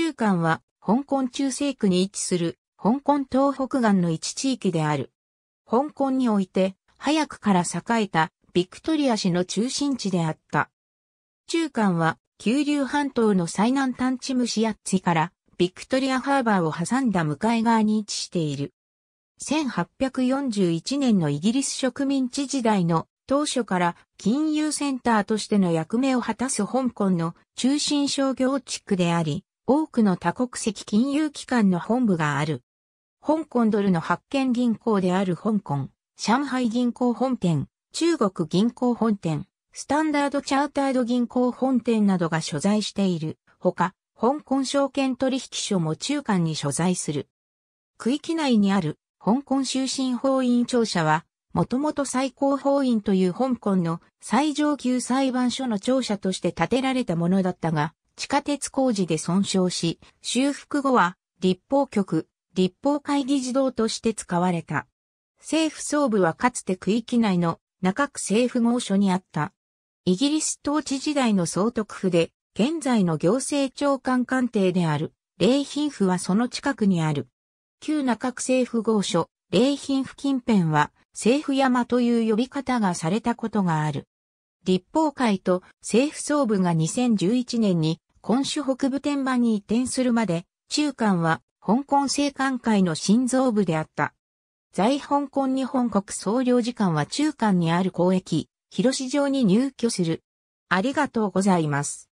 中間は、香港中西区に位置する、香港東北岸の一地域である。香港において、早くから栄えた、ビクトリア市の中心地であった。中間は、九龍半島の最南端地ムシアッツィから、ビクトリアハーバーを挟んだ向かい側に位置している。1841年のイギリス植民地時代の当初から金融センターとしての役目を果たす香港の中心商業地区であり、多くの多国籍金融機関の本部がある。香港ドルの発券銀行である香港、上海銀行本店、中国銀行本店、スタンダードチャータード銀行本店などが所在している。ほか、香港証券取引所も中間に所在する。区域内にある香港終身法院庁舎は、もともと最高法院という香港の最上級裁判所の庁舎として建てられたものだったが、地下鉄工事で損傷し、修復後は立法局、立法会議事堂として使われた。政府総部はかつて区域内の中区政府合所にあった。イギリス統治時代の総督府で、現在の行政長官官邸である、礼品府はその近くにある。旧中区政府合所、礼品府近辺は、政府山という呼び方がされたことがある。立法会と政府総部が2011年に今週北部天馬に移転するまで、中間は香港政官会の心臓部であった。在香港日本国総領事館は中間にある公益、広市場に入居する。ありがとうございます。